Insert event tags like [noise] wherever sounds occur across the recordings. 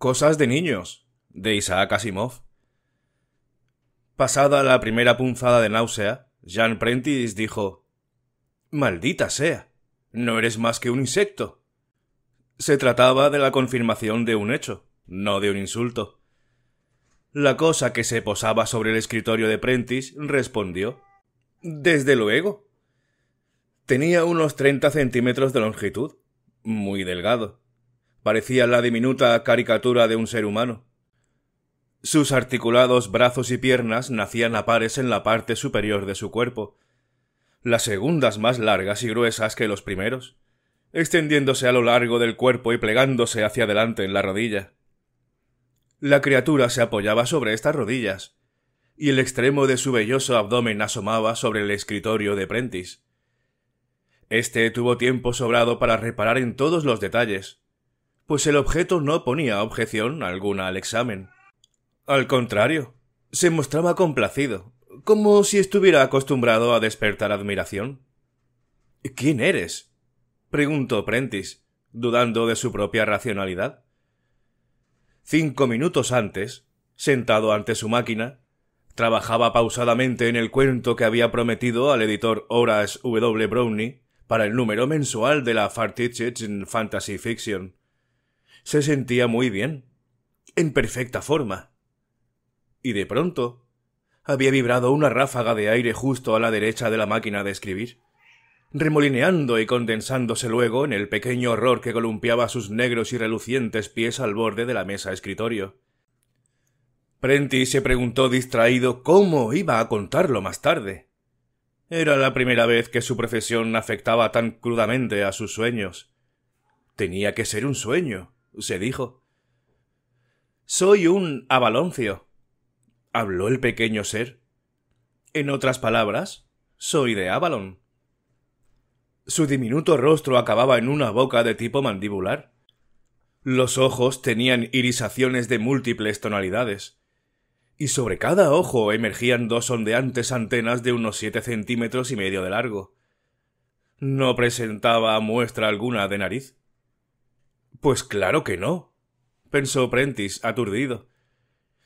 Cosas de niños, de Isaac Asimov. Pasada la primera punzada de náusea, Jean Prentice dijo Maldita sea. No eres más que un insecto. Se trataba de la confirmación de un hecho, no de un insulto. La cosa que se posaba sobre el escritorio de Prentice respondió Desde luego. Tenía unos treinta centímetros de longitud, muy delgado parecía la diminuta caricatura de un ser humano. Sus articulados brazos y piernas nacían a pares en la parte superior de su cuerpo, las segundas más largas y gruesas que los primeros, extendiéndose a lo largo del cuerpo y plegándose hacia adelante en la rodilla. La criatura se apoyaba sobre estas rodillas, y el extremo de su velloso abdomen asomaba sobre el escritorio de Prentice. Este tuvo tiempo sobrado para reparar en todos los detalles, pues el objeto no ponía objeción alguna al examen. Al contrario, se mostraba complacido, como si estuviera acostumbrado a despertar admiración. ¿Quién eres? preguntó Prentice, dudando de su propia racionalidad. Cinco minutos antes, sentado ante su máquina, trabajaba pausadamente en el cuento que había prometido al editor Horace W. Brownie para el número mensual de la Fartiches in Fantasy Fiction. Se sentía muy bien, en perfecta forma. Y de pronto, había vibrado una ráfaga de aire justo a la derecha de la máquina de escribir, remolineando y condensándose luego en el pequeño horror que columpiaba sus negros y relucientes pies al borde de la mesa escritorio. Prenti se preguntó distraído cómo iba a contarlo más tarde. Era la primera vez que su profesión afectaba tan crudamente a sus sueños. Tenía que ser un sueño se dijo. Soy un Avaloncio, habló el pequeño ser. En otras palabras, soy de Avalon. Su diminuto rostro acababa en una boca de tipo mandibular. Los ojos tenían irisaciones de múltiples tonalidades, y sobre cada ojo emergían dos ondeantes antenas de unos siete centímetros y medio de largo. No presentaba muestra alguna de nariz. Pues claro que no, pensó Prentis aturdido.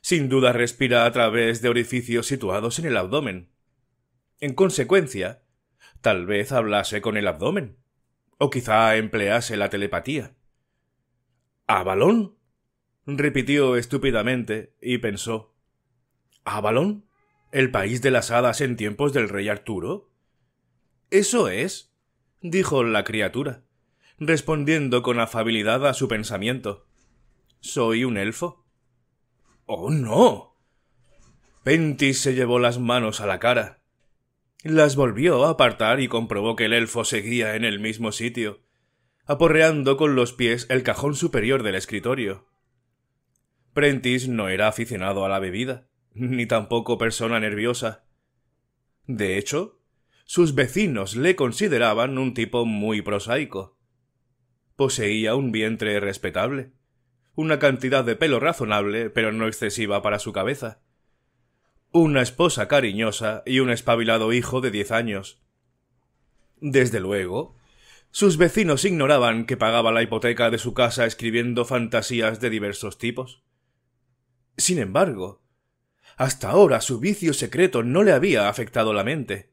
Sin duda respira a través de orificios situados en el abdomen. En consecuencia, tal vez hablase con el abdomen, o quizá emplease la telepatía. ¿Avalón? repitió estúpidamente y pensó. ¿Avalón? ¿El país de las hadas en tiempos del rey Arturo? Eso es, dijo la criatura respondiendo con afabilidad a su pensamiento. ¿Soy un elfo? ¡Oh, no! Pentis se llevó las manos a la cara. Las volvió a apartar y comprobó que el elfo seguía en el mismo sitio, aporreando con los pies el cajón superior del escritorio. Prentis no era aficionado a la bebida, ni tampoco persona nerviosa. De hecho, sus vecinos le consideraban un tipo muy prosaico. Poseía un vientre respetable, una cantidad de pelo razonable, pero no excesiva para su cabeza, una esposa cariñosa y un espabilado hijo de diez años. Desde luego, sus vecinos ignoraban que pagaba la hipoteca de su casa escribiendo fantasías de diversos tipos. Sin embargo, hasta ahora su vicio secreto no le había afectado la mente.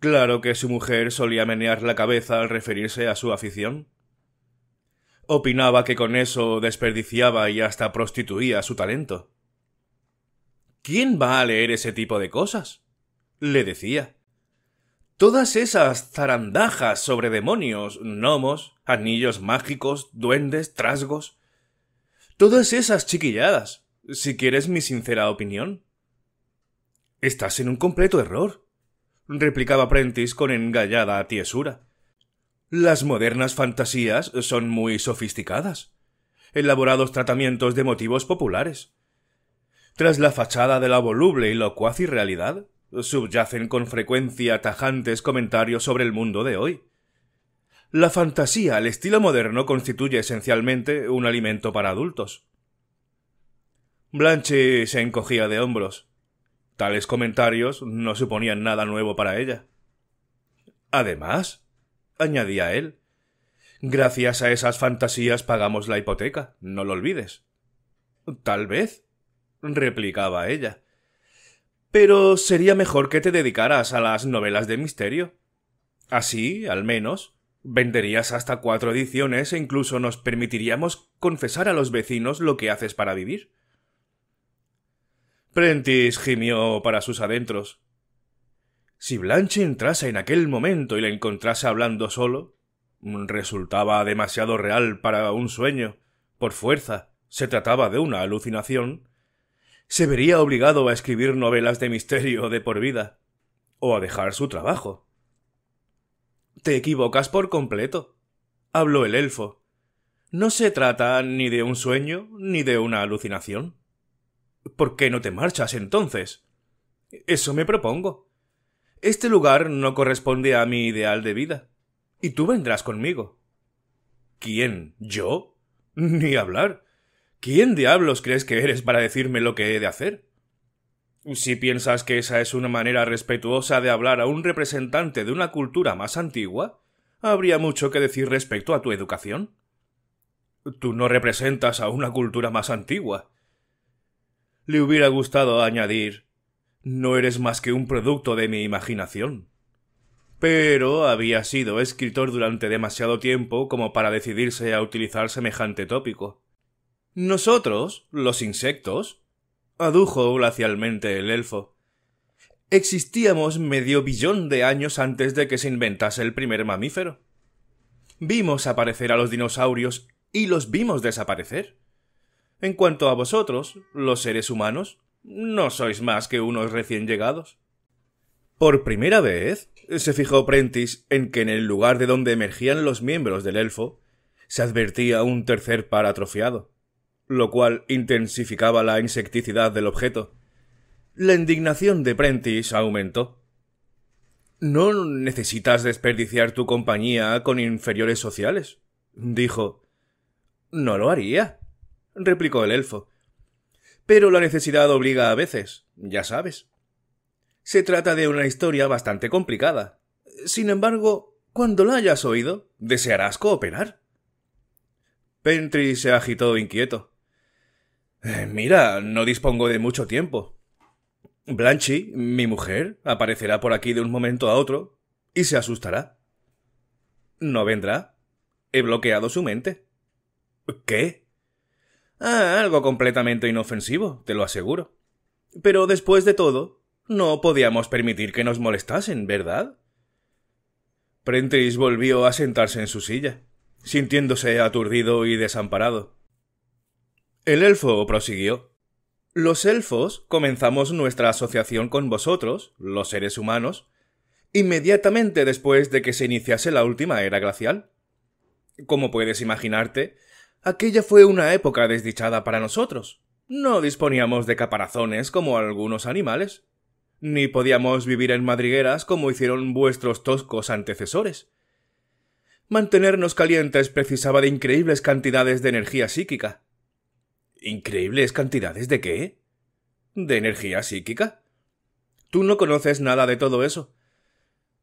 Claro que su mujer solía menear la cabeza al referirse a su afición opinaba que con eso desperdiciaba y hasta prostituía su talento. ¿Quién va a leer ese tipo de cosas? le decía. Todas esas zarandajas sobre demonios, gnomos, anillos mágicos, duendes, trasgos. Todas esas chiquilladas, si quieres mi sincera opinión. Estás en un completo error, replicaba Prentice con engallada tiesura. Las modernas fantasías son muy sofisticadas. Elaborados tratamientos de motivos populares. Tras la fachada de la voluble y locuaz irrealidad, subyacen con frecuencia tajantes comentarios sobre el mundo de hoy. La fantasía al estilo moderno constituye esencialmente un alimento para adultos. Blanche se encogía de hombros. Tales comentarios no suponían nada nuevo para ella. Además, añadía él. Gracias a esas fantasías pagamos la hipoteca, no lo olvides. Tal vez, replicaba ella. Pero sería mejor que te dedicaras a las novelas de misterio. Así, al menos, venderías hasta cuatro ediciones e incluso nos permitiríamos confesar a los vecinos lo que haces para vivir. Prentis gimió para sus adentros. Si Blanche entrase en aquel momento y la encontrase hablando solo, mm, resultaba demasiado real para un sueño. Por fuerza, se trataba de una alucinación. Se vería obligado a escribir novelas de misterio de por vida, o a dejar su trabajo. Te equivocas por completo, habló el elfo. No se trata ni de un sueño ni de una alucinación. ¿Por qué no te marchas entonces? Eso me propongo. Este lugar no corresponde a mi ideal de vida. Y tú vendrás conmigo. ¿Quién? ¿Yo? [laughs] Ni hablar. ¿Quién diablos crees que eres para decirme lo que he de hacer? Si piensas que esa es una manera respetuosa de hablar a un representante de una cultura más antigua, habría mucho que decir respecto a tu educación. Tú no representas a una cultura más antigua. Le hubiera gustado añadir no eres más que un producto de mi imaginación. Pero había sido escritor durante demasiado tiempo como para decidirse a utilizar semejante tópico. Nosotros, los insectos, adujo glacialmente el elfo, existíamos medio billón de años antes de que se inventase el primer mamífero. Vimos aparecer a los dinosaurios y los vimos desaparecer. En cuanto a vosotros, los seres humanos, no sois más que unos recién llegados. Por primera vez, se fijó Prentice en que en el lugar de donde emergían los miembros del elfo, se advertía un tercer par atrofiado, lo cual intensificaba la insecticidad del objeto. La indignación de Prentice aumentó. No necesitas desperdiciar tu compañía con inferiores sociales, dijo. No lo haría, replicó el elfo pero la necesidad obliga a veces, ya sabes. Se trata de una historia bastante complicada. Sin embargo, cuando la hayas oído, desearás cooperar. Pentry se agitó inquieto. Eh, mira, no dispongo de mucho tiempo. Blanchi, mi mujer, aparecerá por aquí de un momento a otro y se asustará. No vendrá. He bloqueado su mente. ¿Qué? Ah, algo completamente inofensivo, te lo aseguro. Pero después de todo, no podíamos permitir que nos molestasen, ¿verdad? prentice volvió a sentarse en su silla, sintiéndose aturdido y desamparado. El elfo prosiguió. Los elfos comenzamos nuestra asociación con vosotros, los seres humanos, inmediatamente después de que se iniciase la última era glacial. Como puedes imaginarte, Aquella fue una época desdichada para nosotros. No disponíamos de caparazones como algunos animales, ni podíamos vivir en madrigueras como hicieron vuestros toscos antecesores. Mantenernos calientes precisaba de increíbles cantidades de energía psíquica. ¿Increíbles cantidades de qué? ¿De energía psíquica? Tú no conoces nada de todo eso.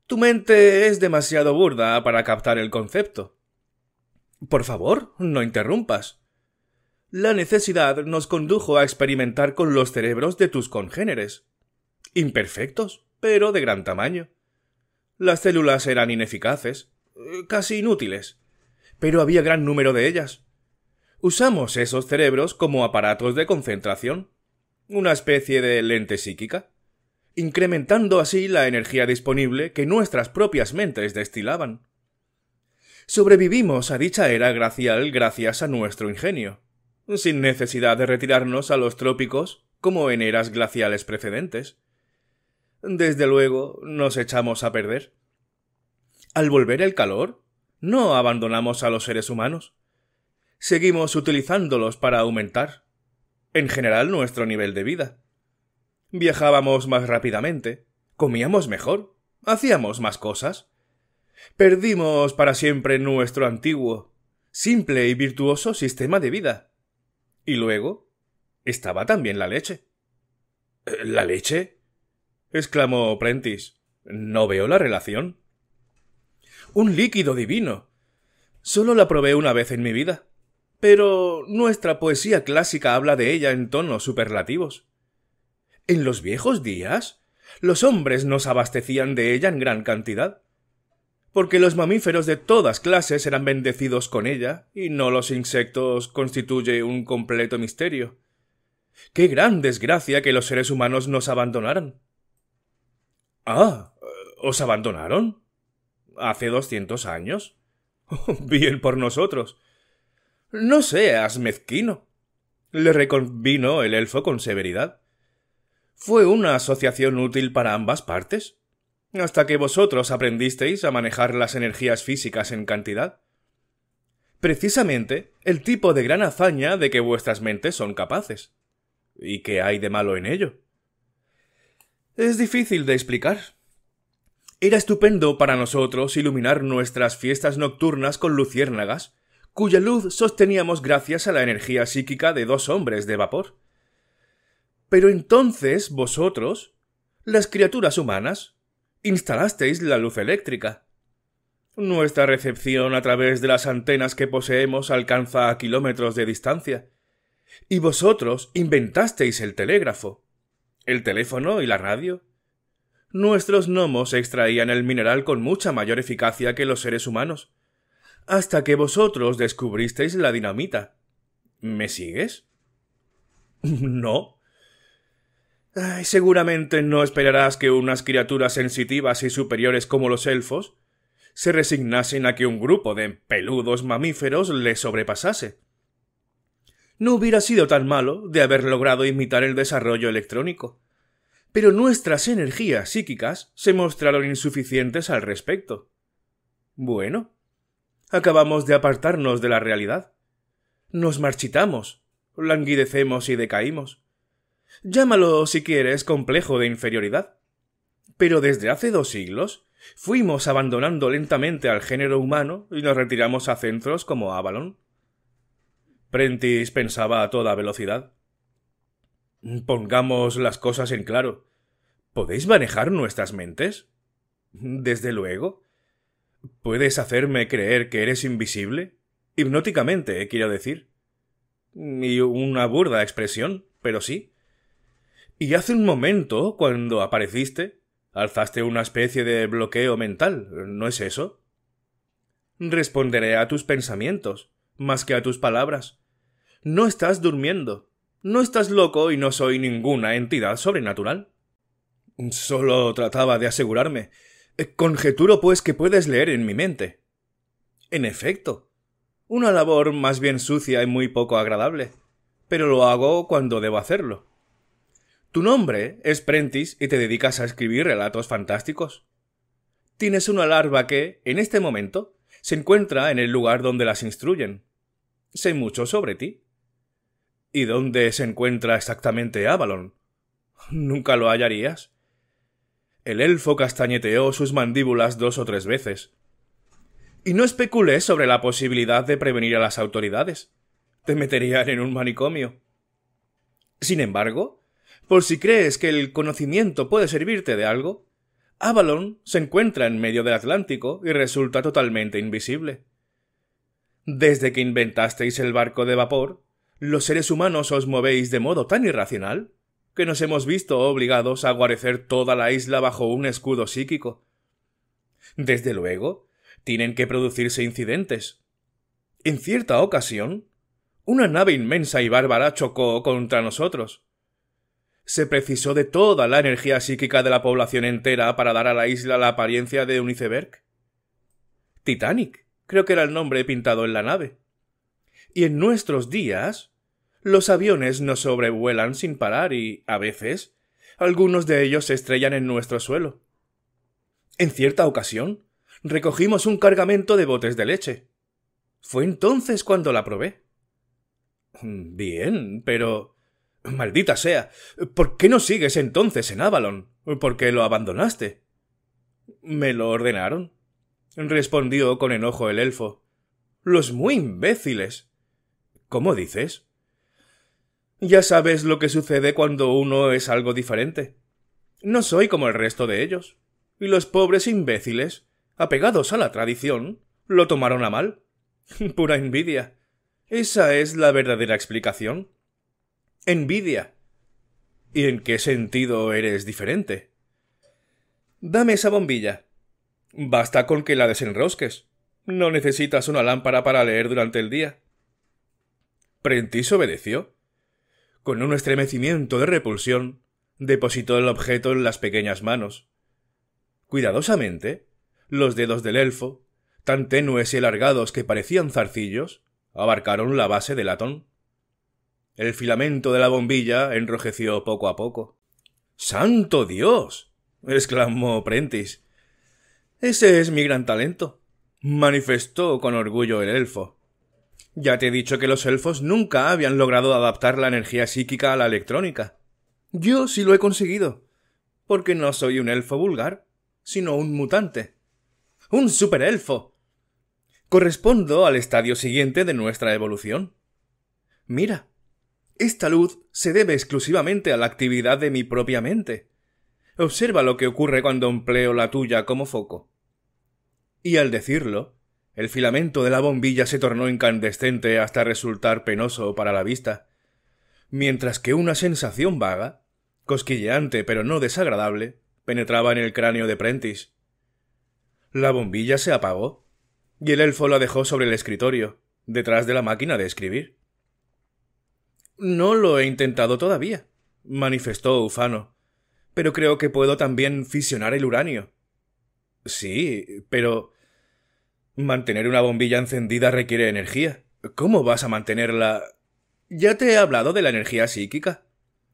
Tu mente es demasiado burda para captar el concepto. Por favor, no interrumpas. La necesidad nos condujo a experimentar con los cerebros de tus congéneres. Imperfectos, pero de gran tamaño. Las células eran ineficaces, eh, casi inútiles, pero había gran número de ellas. Usamos esos cerebros como aparatos de concentración, una especie de lente psíquica, incrementando así la energía disponible que nuestras propias mentes destilaban. Sobrevivimos a dicha era glacial gracias a nuestro ingenio, sin necesidad de retirarnos a los trópicos como en eras glaciales precedentes. Desde luego, nos echamos a perder. Al volver el calor, no abandonamos a los seres humanos. Seguimos utilizándolos para aumentar, en general, nuestro nivel de vida. Viajábamos más rápidamente, comíamos mejor, hacíamos más cosas, Perdimos para siempre nuestro antiguo, simple y virtuoso sistema de vida. Y luego estaba también la leche. Eh, ¿La leche? exclamó Prentiss. No veo la relación. Un líquido divino. Solo la probé una vez en mi vida. Pero nuestra poesía clásica habla de ella en tonos superlativos. En los viejos días, los hombres nos abastecían de ella en gran cantidad porque los mamíferos de todas clases eran bendecidos con ella, y no los insectos constituye un completo misterio. Qué gran desgracia que los seres humanos nos abandonaran. Ah, ¿os abandonaron? ¿Hace doscientos años? [laughs] Bien por nosotros. No seas mezquino, le reconvino el elfo con severidad. Fue una asociación útil para ambas partes hasta que vosotros aprendisteis a manejar las energías físicas en cantidad. Precisamente el tipo de gran hazaña de que vuestras mentes son capaces. ¿Y qué hay de malo en ello? Es difícil de explicar. Era estupendo para nosotros iluminar nuestras fiestas nocturnas con luciérnagas, cuya luz sosteníamos gracias a la energía psíquica de dos hombres de vapor. Pero entonces vosotros, las criaturas humanas, instalasteis la luz eléctrica. Nuestra recepción a través de las antenas que poseemos alcanza a kilómetros de distancia. Y vosotros inventasteis el telégrafo, el teléfono y la radio. Nuestros gnomos extraían el mineral con mucha mayor eficacia que los seres humanos, hasta que vosotros descubristeis la dinamita. ¿Me sigues? [laughs] No, seguramente no esperarás que unas criaturas sensitivas y superiores como los elfos se resignasen a que un grupo de peludos mamíferos les sobrepasase. No hubiera sido tan malo de haber logrado imitar el desarrollo electrónico. Pero nuestras energías psíquicas se mostraron insuficientes al respecto. Bueno, acabamos de apartarnos de la realidad. Nos marchitamos, languidecemos y decaímos. Llámalo, si quieres, complejo de inferioridad. Pero desde hace dos siglos, fuimos abandonando lentamente al género humano y nos retiramos a centros como Avalon. Prentis pensaba a toda velocidad. Pongamos las cosas en claro. ¿Podéis manejar nuestras mentes? Desde luego. ¿Puedes hacerme creer que eres invisible? Hipnóticamente, quiero decir. Y una burda expresión, pero sí. Y hace un momento, cuando apareciste, alzaste una especie de bloqueo mental, ¿no es eso? Responderé a tus pensamientos, más que a tus palabras. No estás durmiendo. No estás loco y no soy ninguna entidad sobrenatural. Solo trataba de asegurarme. Conjeturo, pues, que puedes leer en mi mente. En efecto. Una labor más bien sucia y muy poco agradable. Pero lo hago cuando debo hacerlo. Tu nombre es Prentice y te dedicas a escribir relatos fantásticos. Tienes una larva que, en este momento, se encuentra en el lugar donde las instruyen. Sé mucho sobre ti. ¿Y dónde se encuentra exactamente Avalon? Nunca lo hallarías. El elfo castañeteó sus mandíbulas dos o tres veces. Y no especulé sobre la posibilidad de prevenir a las autoridades. Te meterían en un manicomio. Sin embargo, por si crees que el conocimiento puede servirte de algo, Avalon se encuentra en medio del Atlántico y resulta totalmente invisible. Desde que inventasteis el barco de vapor, los seres humanos os movéis de modo tan irracional que nos hemos visto obligados a guarecer toda la isla bajo un escudo psíquico. Desde luego, tienen que producirse incidentes. En cierta ocasión, una nave inmensa y bárbara chocó contra nosotros se precisó de toda la energía psíquica de la población entera para dar a la isla la apariencia de un iceberg. Titanic, creo que era el nombre pintado en la nave. Y en nuestros días, los aviones nos sobrevuelan sin parar y, a veces, algunos de ellos se estrellan en nuestro suelo. En cierta ocasión, recogimos un cargamento de botes de leche. Fue entonces cuando la probé. Mm, bien, pero Maldita sea. ¿Por qué no sigues entonces en Avalon? ¿Por qué lo abandonaste? Me lo ordenaron. respondió con enojo el elfo. Los muy imbéciles. ¿Cómo dices? Ya sabes lo que sucede cuando uno es algo diferente. No soy como el resto de ellos. Y los pobres imbéciles, apegados a la tradición, lo tomaron a mal. [laughs] Pura envidia. Esa es la verdadera explicación. Envidia. ¿Y en qué sentido eres diferente? Dame esa bombilla. Basta con que la desenrosques. No necesitas una lámpara para leer durante el día. Prentis obedeció. Con un estremecimiento de repulsión, depositó el objeto en las pequeñas manos. Cuidadosamente, los dedos del elfo, tan tenues y alargados que parecían zarcillos, abarcaron la base del latón. El filamento de la bombilla enrojeció poco a poco. ¡Santo Dios! exclamó Prentiss. Ese es mi gran talento, manifestó con orgullo el elfo. Ya te he dicho que los elfos nunca habían logrado adaptar la energía psíquica a la electrónica. Yo sí lo he conseguido, porque no soy un elfo vulgar, sino un mutante. ¡Un superelfo! Correspondo al estadio siguiente de nuestra evolución. Mira, esta luz se debe exclusivamente a la actividad de mi propia mente. Observa lo que ocurre cuando empleo la tuya como foco. Y al decirlo, el filamento de la bombilla se tornó incandescente hasta resultar penoso para la vista, mientras que una sensación vaga, cosquilleante pero no desagradable, penetraba en el cráneo de Prentice. La bombilla se apagó, y el elfo la dejó sobre el escritorio, detrás de la máquina de escribir. No lo he intentado todavía, manifestó Ufano. Pero creo que puedo también fisionar el uranio. Sí, pero. Mantener una bombilla encendida requiere energía. ¿Cómo vas a mantenerla? Ya te he hablado de la energía psíquica.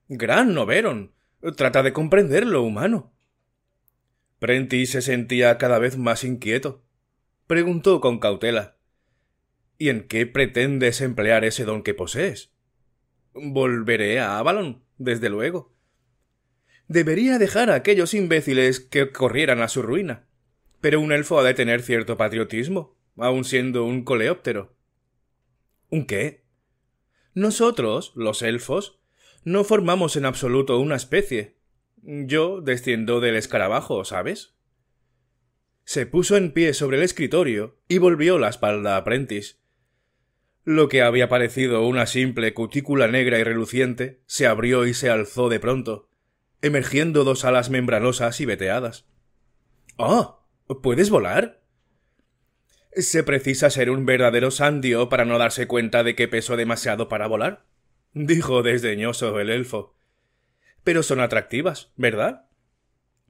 Gran Noveron. Trata de comprender lo humano. Prenti se sentía cada vez más inquieto. Preguntó con cautela. ¿Y en qué pretendes emplear ese don que posees? Volveré a Avalon, desde luego. Debería dejar a aquellos imbéciles que corrieran a su ruina. Pero un elfo ha de tener cierto patriotismo, aun siendo un coleóptero. ¿Un qué? Nosotros, los elfos, no formamos en absoluto una especie. Yo desciendo del escarabajo, ¿sabes? Se puso en pie sobre el escritorio y volvió la espalda a Prentice, lo que había parecido una simple cutícula negra y reluciente se abrió y se alzó de pronto, emergiendo dos alas membranosas y veteadas. ¡Oh! ¿Puedes volar? Se precisa ser un verdadero sandio para no darse cuenta de que peso demasiado para volar, dijo desdeñoso el elfo. Pero son atractivas, ¿verdad?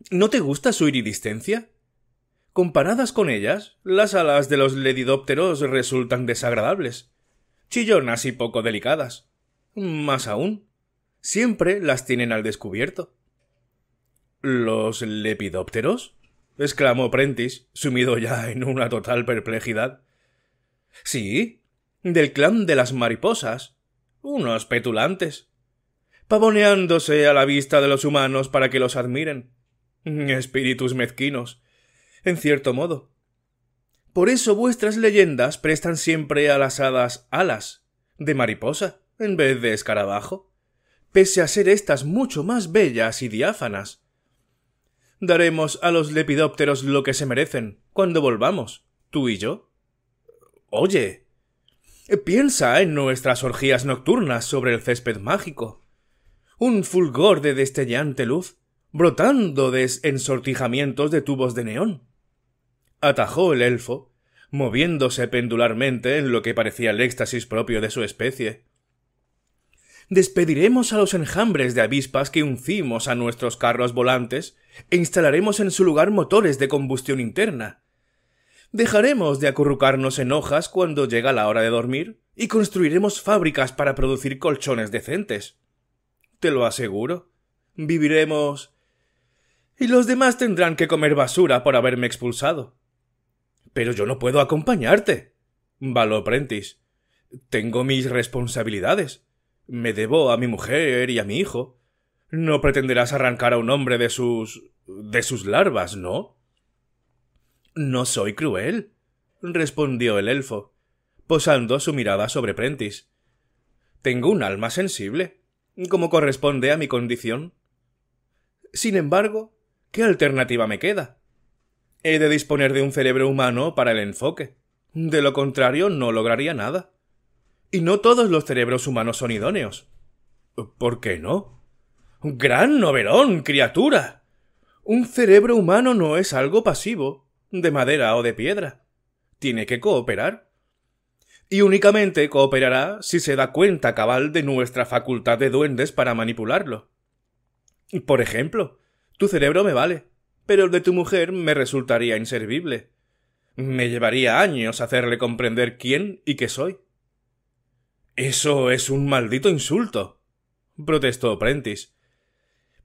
¿No te gusta su iridiscencia? Comparadas con ellas, las alas de los ledidópteros resultan desagradables chillonas y poco delicadas. Más aún, siempre las tienen al descubierto. ¿Los lepidópteros? exclamó Prentice, sumido ya en una total perplejidad. Sí, del clan de las mariposas. Unos petulantes. Pavoneándose a la vista de los humanos para que los admiren. Espíritus mezquinos. En cierto modo, por eso vuestras leyendas prestan siempre a las hadas alas, de mariposa, en vez de escarabajo, pese a ser éstas mucho más bellas y diáfanas. Daremos a los lepidópteros lo que se merecen cuando volvamos, tú y yo. Oye, piensa en nuestras orgías nocturnas sobre el césped mágico. Un fulgor de destellante luz, brotando de ensortijamientos de tubos de neón atajó el elfo, moviéndose pendularmente en lo que parecía el éxtasis propio de su especie. Despediremos a los enjambres de avispas que uncimos a nuestros carros volantes e instalaremos en su lugar motores de combustión interna. Dejaremos de acurrucarnos en hojas cuando llega la hora de dormir y construiremos fábricas para producir colchones decentes. Te lo aseguro. Viviremos. Y los demás tendrán que comer basura por haberme expulsado. Pero yo no puedo acompañarte. Való Prentis. Tengo mis responsabilidades. Me debo a mi mujer y a mi hijo. No pretenderás arrancar a un hombre de sus. de sus larvas, ¿no? No soy cruel, respondió el elfo, posando su mirada sobre Prentis. Tengo un alma sensible, como corresponde a mi condición. Sin embargo, ¿qué alternativa me queda? He de disponer de un cerebro humano para el enfoque. De lo contrario, no lograría nada. Y no todos los cerebros humanos son idóneos. ¿Por qué no? ¡Gran novelón, criatura! Un cerebro humano no es algo pasivo, de madera o de piedra. Tiene que cooperar. Y únicamente cooperará si se da cuenta cabal de nuestra facultad de duendes para manipularlo. Por ejemplo, tu cerebro me vale pero el de tu mujer me resultaría inservible. Me llevaría años hacerle comprender quién y qué soy. Eso es un maldito insulto, protestó Prentice.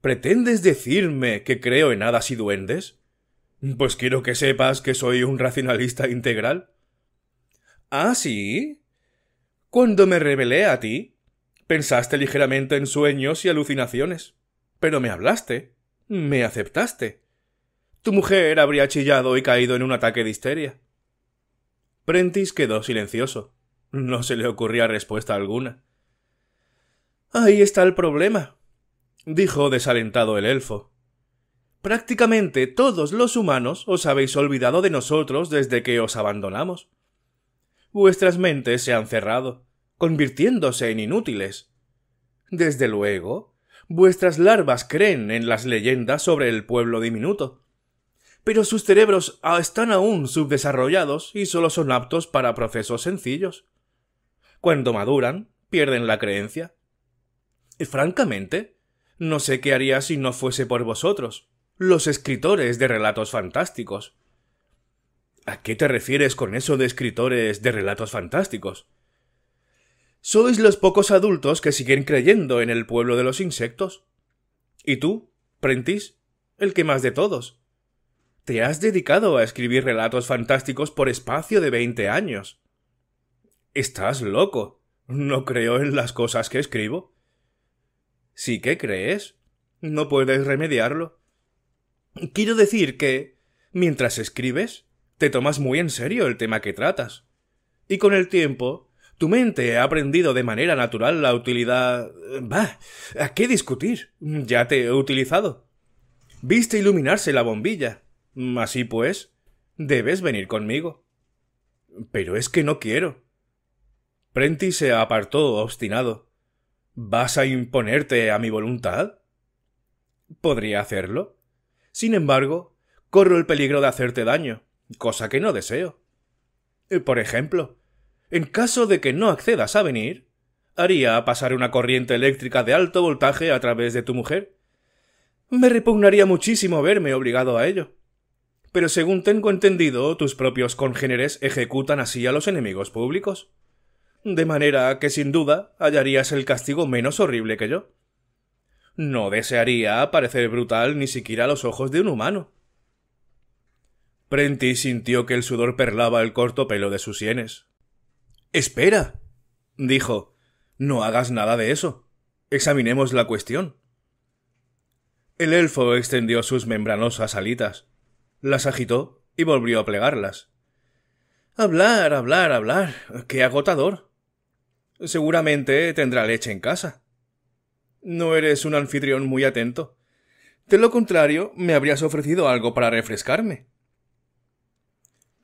¿Pretendes decirme que creo en hadas y duendes? Pues quiero que sepas que soy un racionalista integral. ¿Ah, sí? Cuando me revelé a ti, pensaste ligeramente en sueños y alucinaciones. Pero me hablaste, me aceptaste, tu mujer habría chillado y caído en un ataque de histeria. Prentice quedó silencioso. No se le ocurría respuesta alguna. Ahí está el problema, dijo desalentado el elfo. Prácticamente todos los humanos os habéis olvidado de nosotros desde que os abandonamos. Vuestras mentes se han cerrado, convirtiéndose en inútiles. Desde luego, vuestras larvas creen en las leyendas sobre el pueblo diminuto, pero sus cerebros ah, están aún subdesarrollados y solo son aptos para procesos sencillos. Cuando maduran, pierden la creencia. Y, francamente, no sé qué haría si no fuese por vosotros, los escritores de relatos fantásticos. ¿A qué te refieres con eso de escritores de relatos fantásticos? Sois los pocos adultos que siguen creyendo en el pueblo de los insectos. ¿Y tú, Prentis, El que más de todos. Te has dedicado a escribir relatos fantásticos por espacio de veinte años. Estás loco. No creo en las cosas que escribo. ¿Sí que crees? No puedes remediarlo. Quiero decir que, mientras escribes, te tomas muy en serio el tema que tratas. Y con el tiempo, tu mente ha aprendido de manera natural la utilidad. Bah, ¿a qué discutir? Ya te he utilizado. Viste iluminarse la bombilla. Así pues, debes venir conmigo. Pero es que no quiero. Prentis se apartó obstinado. ¿Vas a imponerte a mi voluntad? Podría hacerlo. Sin embargo, corro el peligro de hacerte daño, cosa que no deseo. Eh, por ejemplo, en caso de que no accedas a venir, haría pasar una corriente eléctrica de alto voltaje a través de tu mujer. Me repugnaría muchísimo verme obligado a ello. Pero según tengo entendido, tus propios congéneres ejecutan así a los enemigos públicos. De manera que sin duda hallarías el castigo menos horrible que yo. No desearía parecer brutal ni siquiera a los ojos de un humano. Prenti sintió que el sudor perlaba el corto pelo de sus sienes. Espera. dijo. No hagas nada de eso. Examinemos la cuestión. El elfo extendió sus membranosas alitas las agitó y volvió a plegarlas. Hablar, hablar, hablar. Qué agotador. Seguramente tendrá leche en casa. No eres un anfitrión muy atento. De lo contrario, me habrías ofrecido algo para refrescarme.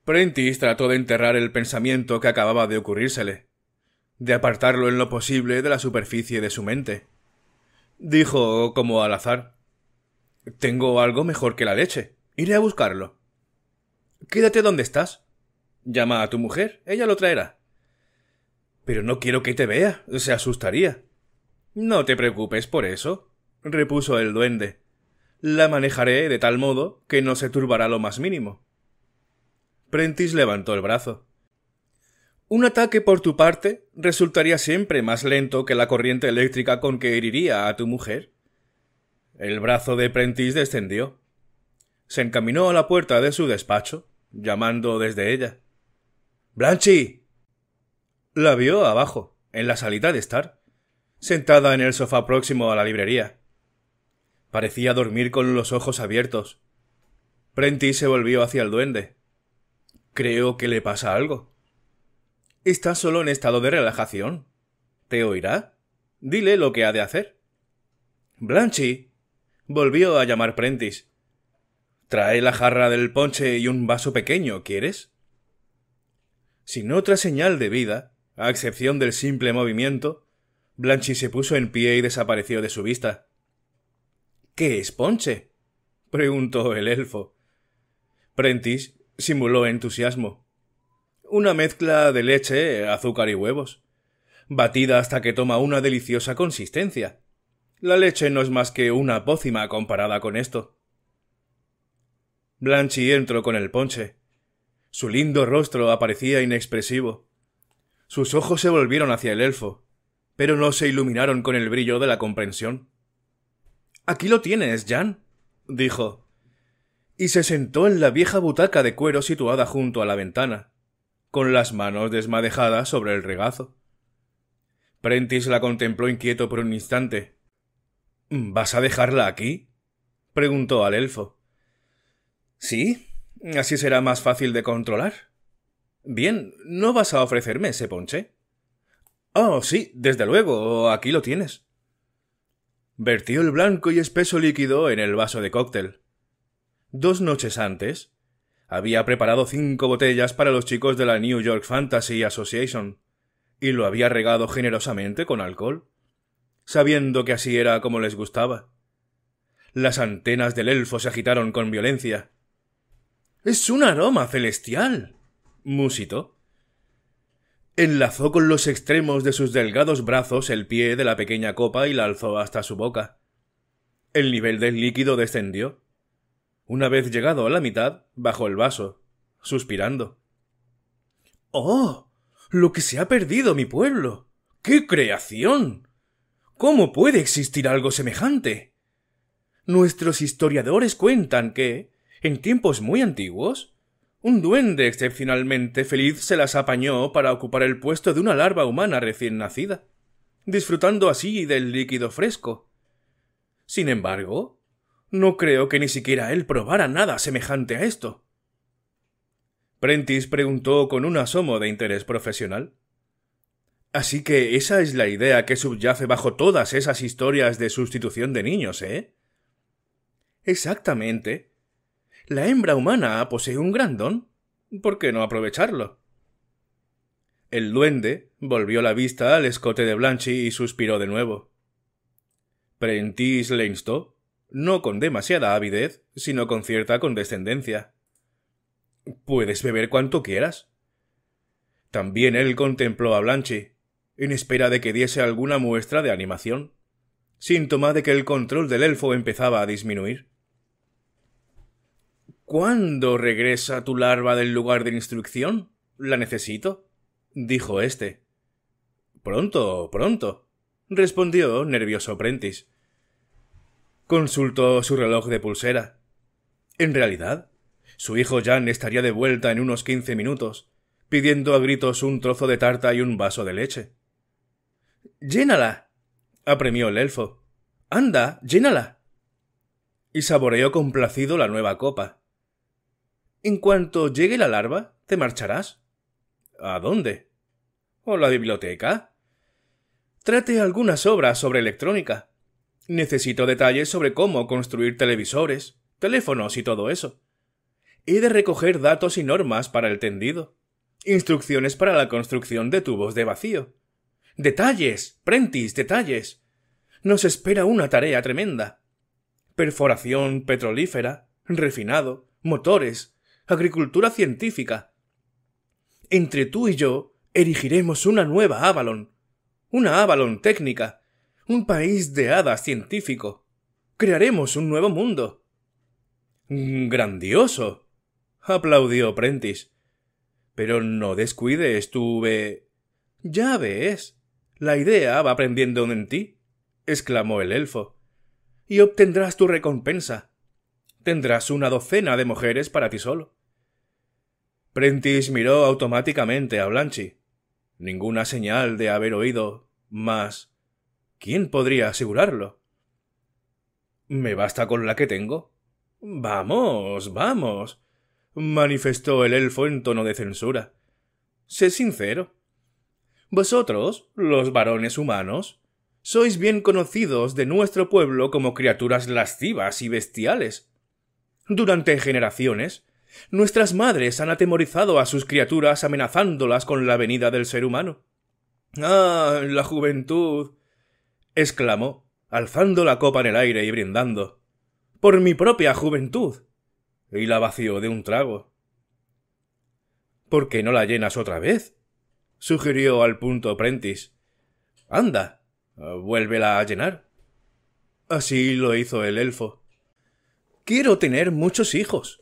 Prentice trató de enterrar el pensamiento que acababa de ocurrírsele, de apartarlo en lo posible de la superficie de su mente. Dijo como al azar Tengo algo mejor que la leche. Iré a buscarlo. Quédate donde estás. Llama a tu mujer, ella lo traerá. Pero no quiero que te vea, se asustaría. No te preocupes por eso, repuso el duende. La manejaré de tal modo que no se turbará lo más mínimo. Prentis levantó el brazo. Un ataque por tu parte resultaría siempre más lento que la corriente eléctrica con que heriría a tu mujer. El brazo de Prentis descendió se encaminó a la puerta de su despacho, llamando desde ella. Blanchi. La vio abajo, en la salita de estar, sentada en el sofá próximo a la librería. Parecía dormir con los ojos abiertos. Prentis se volvió hacia el duende. Creo que le pasa algo. Está solo en estado de relajación. ¿Te oirá? Dile lo que ha de hacer. Blanchi. volvió a llamar Prentice. Trae la jarra del ponche y un vaso pequeño, ¿quieres? Sin otra señal de vida, a excepción del simple movimiento, Blanchi se puso en pie y desapareció de su vista. ¿Qué es ponche? preguntó el elfo. Prentice simuló entusiasmo. Una mezcla de leche, azúcar y huevos, batida hasta que toma una deliciosa consistencia. La leche no es más que una pócima comparada con esto. Blanchi entró con el ponche. Su lindo rostro aparecía inexpresivo. Sus ojos se volvieron hacia el elfo, pero no se iluminaron con el brillo de la comprensión. Aquí lo tienes, Jan, dijo, y se sentó en la vieja butaca de cuero situada junto a la ventana, con las manos desmadejadas sobre el regazo. Prentis la contempló inquieto por un instante. ¿Vas a dejarla aquí? preguntó al elfo. Sí, así será más fácil de controlar. Bien, ¿no vas a ofrecerme ese ponche? Oh, sí, desde luego, aquí lo tienes. Vertió el blanco y espeso líquido en el vaso de cóctel. Dos noches antes, había preparado cinco botellas para los chicos de la New York Fantasy Association, y lo había regado generosamente con alcohol, sabiendo que así era como les gustaba. Las antenas del elfo se agitaron con violencia, es un aroma celestial. musitó. Enlazó con los extremos de sus delgados brazos el pie de la pequeña copa y la alzó hasta su boca. El nivel del líquido descendió. Una vez llegado a la mitad, bajó el vaso, suspirando. ¡Oh! Lo que se ha perdido mi pueblo. ¡Qué creación! ¿Cómo puede existir algo semejante? Nuestros historiadores cuentan que, en tiempos muy antiguos, un duende excepcionalmente feliz se las apañó para ocupar el puesto de una larva humana recién nacida, disfrutando así del líquido fresco. Sin embargo, no creo que ni siquiera él probara nada semejante a esto. Prentice preguntó con un asomo de interés profesional. Así que esa es la idea que subyace bajo todas esas historias de sustitución de niños, ¿eh? Exactamente, la hembra humana posee un gran don. ¿Por qué no aprovecharlo? El duende volvió la vista al escote de Blanche y suspiró de nuevo. Prentice le instó, no con demasiada avidez, sino con cierta condescendencia. Puedes beber cuanto quieras. También él contempló a Blanche, en espera de que diese alguna muestra de animación, síntoma de que el control del elfo empezaba a disminuir. ¿Cuándo regresa tu larva del lugar de instrucción? La necesito. dijo éste. Pronto, pronto respondió nervioso Prentice. Consultó su reloj de pulsera. En realidad, su hijo Jan estaría de vuelta en unos quince minutos, pidiendo a gritos un trozo de tarta y un vaso de leche. Llénala. apremió el elfo. Anda, llénala. Y saboreó complacido la nueva copa. En cuanto llegue la larva, te marcharás. ¿A dónde? ¿O la biblioteca? Trate algunas obras sobre electrónica. Necesito detalles sobre cómo construir televisores, teléfonos y todo eso. He de recoger datos y normas para el tendido. Instrucciones para la construcción de tubos de vacío. Detalles. Prentis, detalles. Nos espera una tarea tremenda. Perforación petrolífera, refinado, motores, agricultura científica. Entre tú y yo erigiremos una nueva Avalon, una Avalon técnica, un país de hadas científico. Crearemos un nuevo mundo. Grandioso. aplaudió Prentice. Pero no descuides, ve... Ya ves. La idea va aprendiendo en ti, exclamó el elfo. Y obtendrás tu recompensa. Tendrás una docena de mujeres para ti solo. Prentice miró automáticamente a Blanchi. Ninguna señal de haber oído más. ¿Quién podría asegurarlo? Me basta con la que tengo. Vamos, vamos. manifestó el elfo en tono de censura. Sé sincero. Vosotros, los varones humanos, sois bien conocidos de nuestro pueblo como criaturas lascivas y bestiales. Durante generaciones Nuestras madres han atemorizado a sus criaturas amenazándolas con la venida del ser humano. Ah, la juventud. exclamó, alzando la copa en el aire y brindando. Por mi propia juventud. y la vació de un trago. ¿Por qué no la llenas otra vez? sugirió al punto Prentis. Anda, vuélvela a llenar. Así lo hizo el elfo. Quiero tener muchos hijos,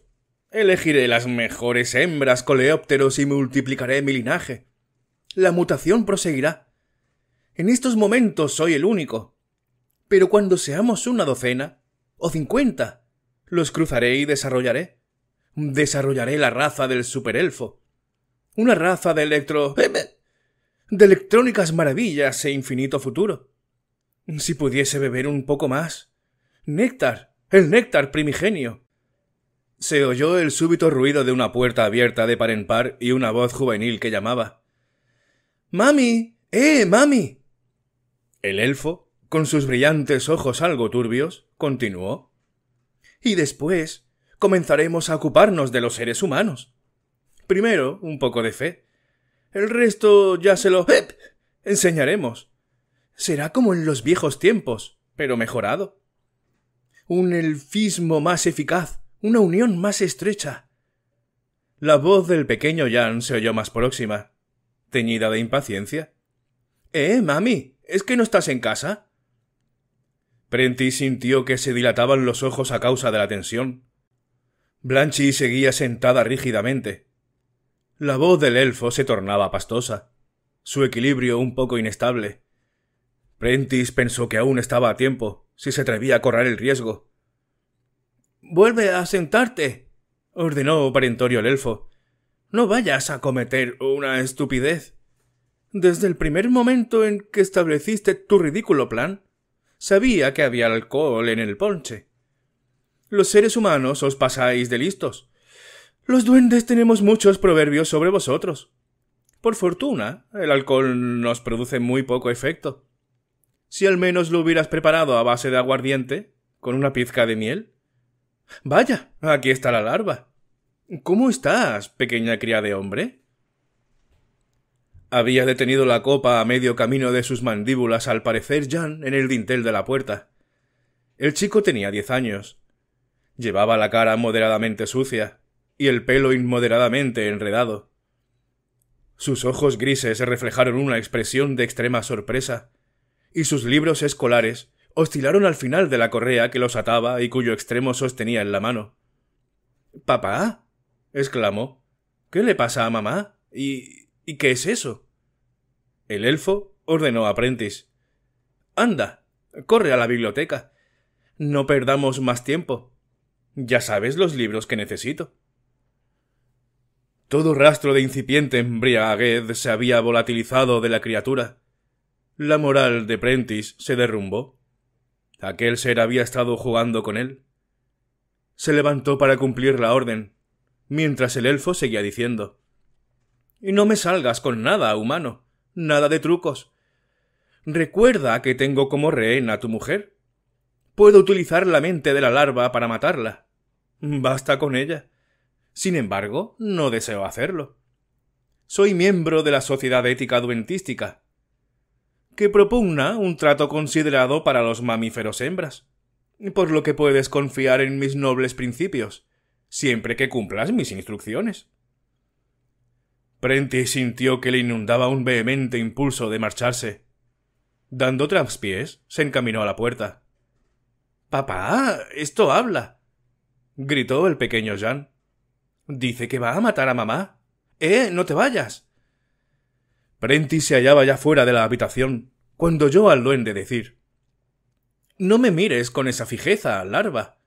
Elegiré las mejores hembras coleópteros y multiplicaré mi linaje. La mutación proseguirá. En estos momentos soy el único. Pero cuando seamos una docena, o cincuenta, los cruzaré y desarrollaré. Desarrollaré la raza del superelfo. Una raza de electro... Eh, eh, de electrónicas maravillas e infinito futuro. Si pudiese beber un poco más. Néctar, el néctar primigenio. Se oyó el súbito ruido de una puerta abierta de par en par y una voz juvenil que llamaba. ¡Mami! ¡Eh, mami! El elfo, con sus brillantes ojos algo turbios, continuó. Y después comenzaremos a ocuparnos de los seres humanos. Primero, un poco de fe. El resto ya se lo... ¡Ep! enseñaremos. Será como en los viejos tiempos, pero mejorado. Un elfismo más eficaz, una unión más estrecha. La voz del pequeño Jan se oyó más próxima, teñida de impaciencia. Eh, mami, ¿es que no estás en casa? Prentis sintió que se dilataban los ojos a causa de la tensión. Blanchi seguía sentada rígidamente. La voz del elfo se tornaba pastosa, su equilibrio un poco inestable. Prentis pensó que aún estaba a tiempo, si se atrevía a correr el riesgo. Vuelve a sentarte, ordenó Parentorio el elfo. No vayas a cometer una estupidez. Desde el primer momento en que estableciste tu ridículo plan, sabía que había alcohol en el ponche. Los seres humanos os pasáis de listos. Los duendes tenemos muchos proverbios sobre vosotros. Por fortuna, el alcohol nos produce muy poco efecto. Si al menos lo hubieras preparado a base de aguardiente, con una pizca de miel, Vaya, aquí está la larva. ¿Cómo estás, pequeña cría de hombre? Había detenido la copa a medio camino de sus mandíbulas al parecer Jan en el dintel de la puerta. El chico tenía diez años. Llevaba la cara moderadamente sucia y el pelo inmoderadamente enredado. Sus ojos grises reflejaron una expresión de extrema sorpresa, y sus libros escolares oscilaron al final de la correa que los ataba y cuyo extremo sostenía en la mano. Papá. exclamó. ¿Qué le pasa a mamá? ¿Y. ¿y qué es eso? El elfo ordenó a Prentice. Anda. corre a la biblioteca. No perdamos más tiempo. Ya sabes los libros que necesito. Todo rastro de incipiente embriaguez se había volatilizado de la criatura. La moral de Prentice se derrumbó. Aquel ser había estado jugando con él. Se levantó para cumplir la orden, mientras el elfo seguía diciendo no me salgas con nada, humano, nada de trucos. Recuerda que tengo como rehén a tu mujer. Puedo utilizar la mente de la larva para matarla. Basta con ella. Sin embargo, no deseo hacerlo. Soy miembro de la Sociedad Ética Duentística, que propugna un trato considerado para los mamíferos hembras. Por lo que puedes confiar en mis nobles principios, siempre que cumplas mis instrucciones. Prenti sintió que le inundaba un vehemente impulso de marcharse. Dando traspiés, se encaminó a la puerta. Papá, esto habla. gritó el pequeño Jean. Dice que va a matar a mamá. Eh, no te vayas. Prenti se hallaba ya fuera de la habitación cuando oyó al duende decir No me mires con esa fijeza, larva.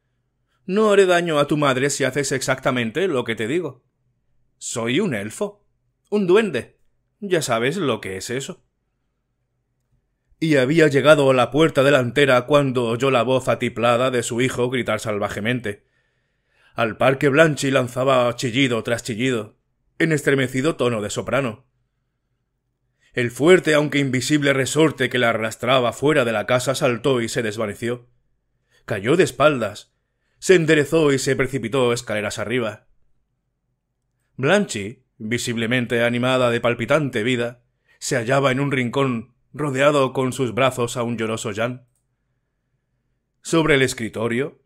No haré daño a tu madre si haces exactamente lo que te digo. Soy un elfo. Un duende. Ya sabes lo que es eso. Y había llegado a la puerta delantera cuando oyó la voz atiplada de su hijo gritar salvajemente. Al parque Blanchi lanzaba chillido tras chillido, en estremecido tono de soprano. El fuerte aunque invisible resorte que la arrastraba fuera de la casa saltó y se desvaneció. Cayó de espaldas, se enderezó y se precipitó escaleras arriba. Blanchi, visiblemente animada de palpitante vida, se hallaba en un rincón rodeado con sus brazos a un lloroso Jan. Sobre el escritorio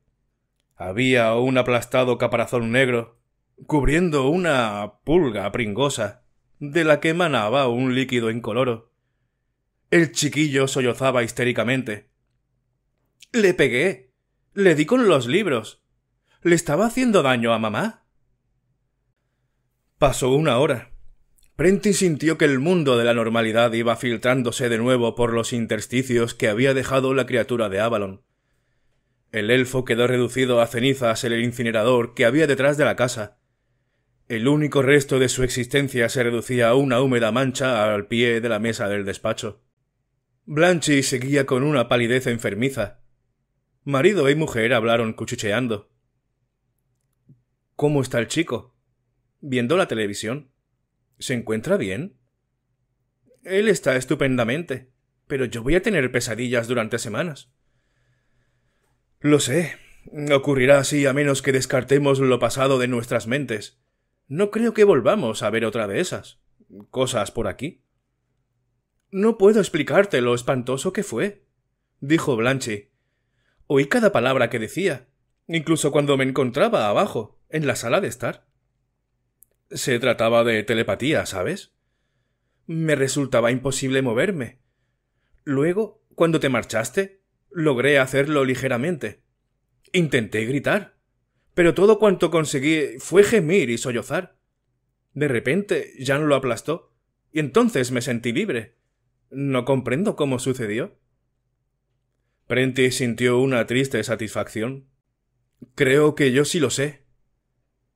había un aplastado caparazón negro, cubriendo una pulga pringosa de la que emanaba un líquido incoloro. El chiquillo sollozaba histéricamente. Le pegué. Le di con los libros. ¿Le estaba haciendo daño a mamá? Pasó una hora. Prenti sintió que el mundo de la normalidad iba filtrándose de nuevo por los intersticios que había dejado la criatura de Avalon. El elfo quedó reducido a cenizas en el incinerador que había detrás de la casa, el único resto de su existencia se reducía a una húmeda mancha al pie de la mesa del despacho. Blanchi seguía con una palidez enfermiza. Marido y mujer hablaron cuchicheando. ¿Cómo está el chico? Viendo la televisión. ¿Se encuentra bien? Él está estupendamente, pero yo voy a tener pesadillas durante semanas. Lo sé. Ocurrirá así a menos que descartemos lo pasado de nuestras mentes. No creo que volvamos a ver otra de esas cosas por aquí. No puedo explicarte lo espantoso que fue, dijo Blanche. Oí cada palabra que decía, incluso cuando me encontraba abajo, en la sala de estar. Se trataba de telepatía, ¿sabes? Me resultaba imposible moverme. Luego, cuando te marchaste, logré hacerlo ligeramente. Intenté gritar, pero todo cuanto conseguí fue gemir y sollozar. De repente, Jan lo aplastó, y entonces me sentí libre. No comprendo cómo sucedió. Prenti sintió una triste satisfacción. Creo que yo sí lo sé.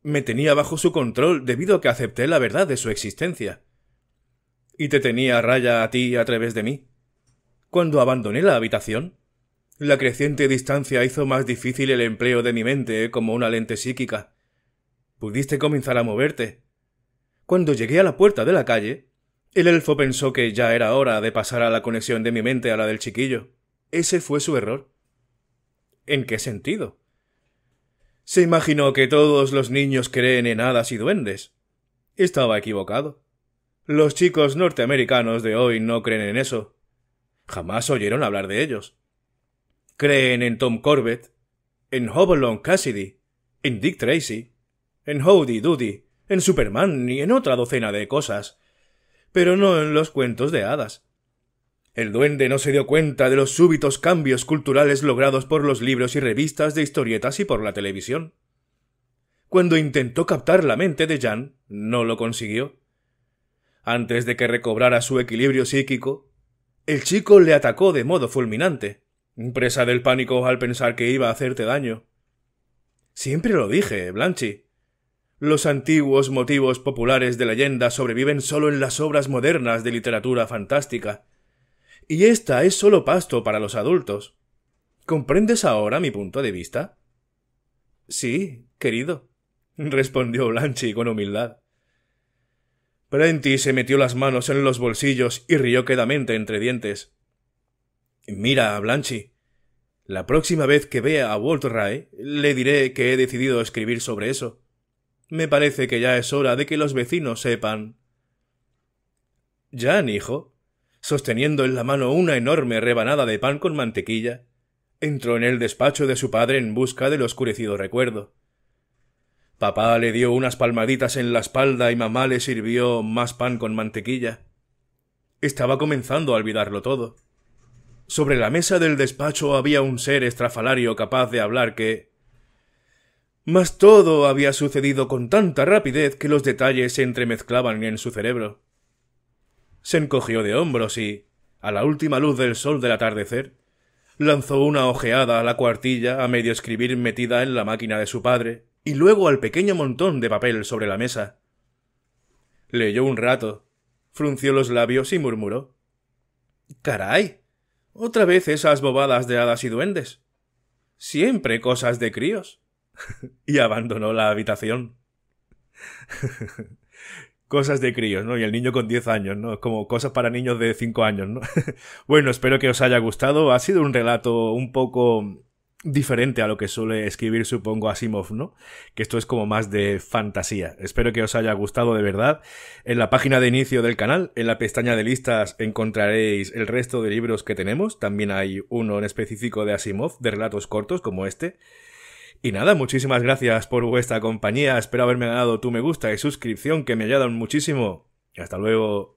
Me tenía bajo su control debido a que acepté la verdad de su existencia. Y te tenía a raya a ti a través de mí. Cuando abandoné la habitación, la creciente distancia hizo más difícil el empleo de mi mente ¿eh? como una lente psíquica. Pudiste comenzar a moverte. Cuando llegué a la puerta de la calle, el elfo pensó que ya era hora de pasar a la conexión de mi mente a la del chiquillo. Ese fue su error. ¿En qué sentido? Se imaginó que todos los niños creen en hadas y duendes. Estaba equivocado. Los chicos norteamericanos de hoy no creen en eso. Jamás oyeron hablar de ellos. Creen en Tom Corbett, en Hobolon Cassidy, en Dick Tracy, en Howdy Doody, en Superman y en otra docena de cosas, pero no en los cuentos de hadas. El duende no se dio cuenta de los súbitos cambios culturales logrados por los libros y revistas de historietas y por la televisión. Cuando intentó captar la mente de Jan, no lo consiguió. Antes de que recobrara su equilibrio psíquico, el chico le atacó de modo fulminante. Presa del pánico al pensar que iba a hacerte daño. Siempre lo dije, Blanchi. Los antiguos motivos populares de leyenda sobreviven solo en las obras modernas de literatura fantástica. Y esta es solo pasto para los adultos. ¿Comprendes ahora mi punto de vista? Sí, querido, respondió Blanchi con humildad. Prenti se metió las manos en los bolsillos y rió quedamente entre dientes. Mira, Blanchi, la próxima vez que vea a Walt Ray, le diré que he decidido escribir sobre eso. Me parece que ya es hora de que los vecinos sepan. Jan, hijo, sosteniendo en la mano una enorme rebanada de pan con mantequilla, entró en el despacho de su padre en busca del oscurecido recuerdo. Papá le dio unas palmaditas en la espalda y mamá le sirvió más pan con mantequilla. Estaba comenzando a olvidarlo todo. Sobre la mesa del despacho había un ser estrafalario capaz de hablar que. Mas todo había sucedido con tanta rapidez que los detalles se entremezclaban en su cerebro. Se encogió de hombros y, a la última luz del sol del atardecer, lanzó una ojeada a la cuartilla a medio escribir metida en la máquina de su padre, y luego al pequeño montón de papel sobre la mesa. Leyó un rato, frunció los labios y murmuró Caray. Otra vez esas bobadas de hadas y duendes. Siempre cosas de críos. [laughs] y abandonó la habitación. [laughs] cosas de críos, ¿no? Y el niño con 10 años, ¿no? Como cosas para niños de 5 años, ¿no? [laughs] bueno, espero que os haya gustado. Ha sido un relato un poco diferente a lo que suele escribir, supongo, Asimov, ¿no? Que esto es como más de fantasía. Espero que os haya gustado de verdad. En la página de inicio del canal, en la pestaña de listas, encontraréis el resto de libros que tenemos. También hay uno en específico de Asimov, de relatos cortos como este. Y nada, muchísimas gracias por vuestra compañía. Espero haberme ganado tu me gusta y suscripción, que me ayudan muchísimo. Hasta luego.